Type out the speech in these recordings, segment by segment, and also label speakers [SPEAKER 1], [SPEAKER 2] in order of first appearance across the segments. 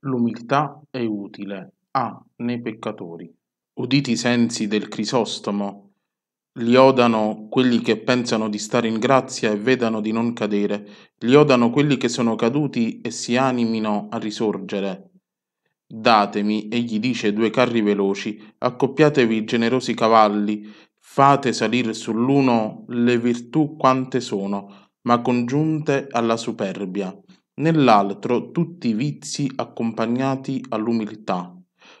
[SPEAKER 1] l'umiltà è utile a ah, nei peccatori. Uditi i sensi del Crisostomo, li odano quelli che pensano di stare in grazia e vedano di non cadere, li odano quelli che sono caduti e si animino a risorgere. Datemi, egli dice, due carri veloci, accoppiatevi generosi cavalli, fate salire sull'uno le virtù quante sono, ma congiunte alla superbia nell'altro tutti i vizi accompagnati all'umiltà.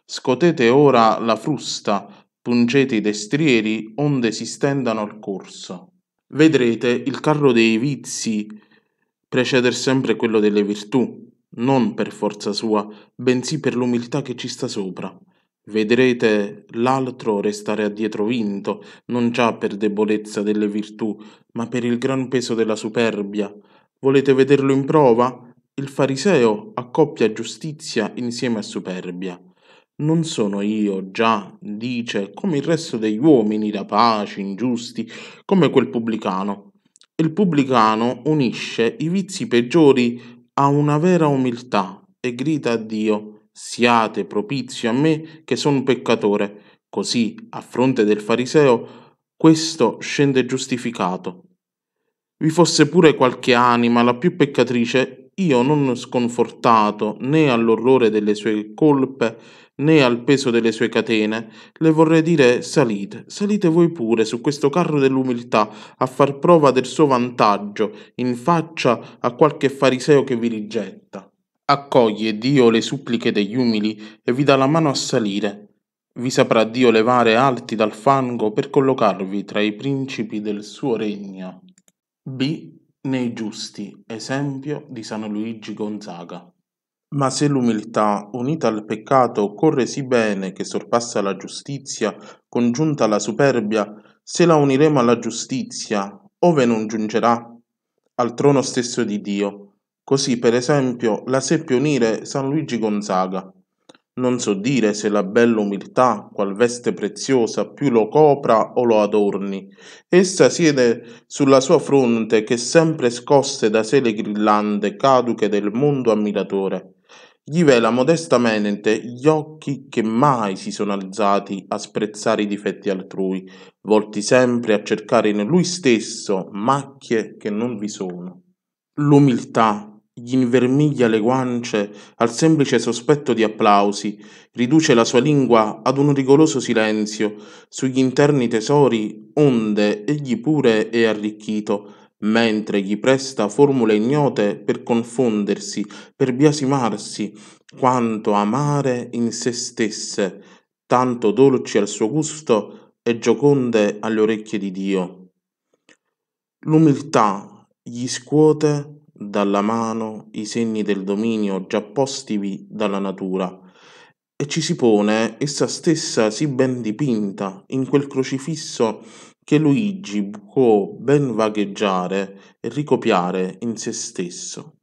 [SPEAKER 1] Scotete ora la frusta, pungete i destrieri, onde si stendano al corso. Vedrete il carro dei vizi preceder sempre quello delle virtù, non per forza sua, bensì per l'umiltà che ci sta sopra. Vedrete l'altro restare addietro vinto, non già per debolezza delle virtù, ma per il gran peso della superbia. Volete vederlo in prova? Il fariseo accoppia giustizia insieme a superbia. Non sono io, già, dice, come il resto degli uomini rapaci, ingiusti, come quel pubblicano. Il pubblicano unisce i vizi peggiori a una vera umiltà e grida a Dio, siate propizio a me che sono peccatore. Così, a fronte del fariseo, questo scende giustificato. Vi fosse pure qualche anima, la più peccatrice, io non sconfortato né all'orrore delle sue colpe né al peso delle sue catene, le vorrei dire salite, salite voi pure su questo carro dell'umiltà a far prova del suo vantaggio in faccia a qualche fariseo che vi rigetta. Accoglie Dio le suppliche degli umili e vi dà la mano a salire. Vi saprà Dio levare alti dal fango per collocarvi tra i principi del suo regno. B. Nei giusti, esempio di san Luigi Gonzaga. Ma se l'umiltà, unita al peccato, corre sì bene che sorpassa la giustizia, congiunta alla superbia, se la uniremo alla giustizia, ove non giungerà? Al trono stesso di Dio. Così, per esempio, la seppe unire San Luigi Gonzaga non so dire se la bella umiltà, qual veste preziosa, più lo copra o lo adorni. Essa siede sulla sua fronte, che sempre scosse da sé le grillande caduche del mondo ammiratore. Gli vela modestamente gli occhi che mai si sono alzati a sprezzare i difetti altrui, volti sempre a cercare in lui stesso macchie che non vi sono. L'umiltà, gli invermiglia le guance al semplice sospetto di applausi riduce la sua lingua ad un rigoroso silenzio sugli interni tesori onde egli pure è arricchito mentre gli presta formule ignote per confondersi per biasimarsi quanto amare in se stesse tanto dolci al suo gusto e gioconde alle orecchie di dio l'umiltà gli scuote dalla mano i segni del dominio già postivi dalla natura, e ci si pone essa stessa sì ben dipinta in quel crocifisso che Luigi può ben vagheggiare e ricopiare in se stesso.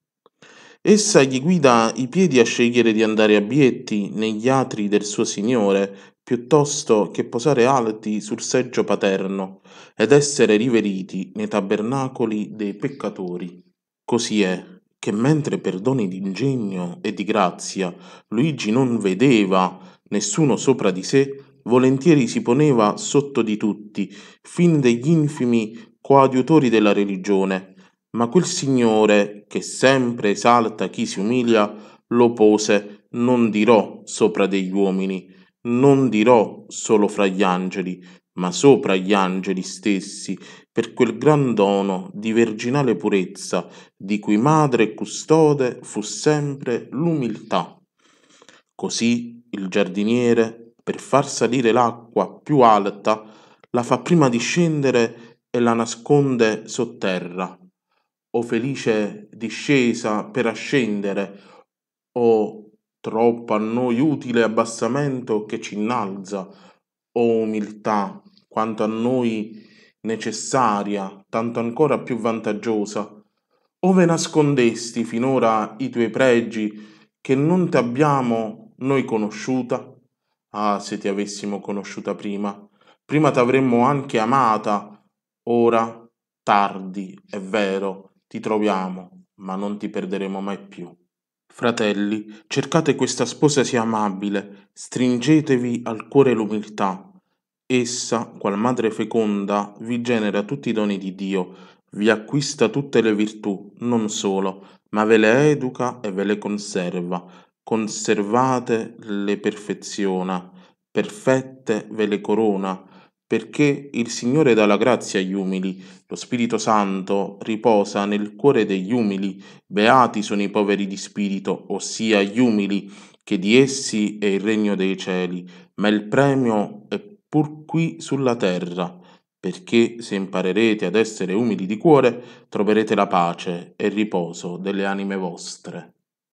[SPEAKER 1] Essa gli guida i piedi a scegliere di andare a bietti negli atri del suo Signore piuttosto che posare alti sul seggio paterno ed essere riveriti nei tabernacoli dei peccatori. Così è, che mentre per doni d'ingegno e di grazia Luigi non vedeva nessuno sopra di sé, volentieri si poneva sotto di tutti, fin degli infimi coadiutori della religione. Ma quel Signore, che sempre esalta chi si umilia, lo pose, non dirò sopra degli uomini, non dirò solo fra gli angeli, ma sopra gli angeli stessi, per quel gran dono di verginale purezza, di cui madre e custode fu sempre l'umiltà. Così il giardiniere, per far salire l'acqua più alta, la fa prima discendere e la nasconde sotterra. O felice discesa per ascendere, o troppo a noi utile abbassamento che ci innalza, o umiltà, quanto a noi necessaria, tanto ancora più vantaggiosa, ove nascondesti finora i tuoi pregi che non ti abbiamo noi conosciuta? Ah, se ti avessimo conosciuta prima, prima t'avremmo anche amata, ora, tardi, è vero, ti troviamo, ma non ti perderemo mai più. Fratelli, cercate questa sposa sia amabile, stringetevi al cuore l'umiltà. Essa, qual madre feconda, vi genera tutti i doni di Dio, vi acquista tutte le virtù, non solo, ma ve le educa e ve le conserva. Conservate le perfeziona, perfette ve le corona, perché il Signore dà la grazia agli umili, lo Spirito Santo riposa nel cuore degli umili, beati sono i poveri di spirito, ossia gli umili, che di essi è il regno dei cieli, ma il premio è pur qui sulla terra, perché se imparerete ad essere umili di cuore, troverete la pace e il riposo delle anime vostre.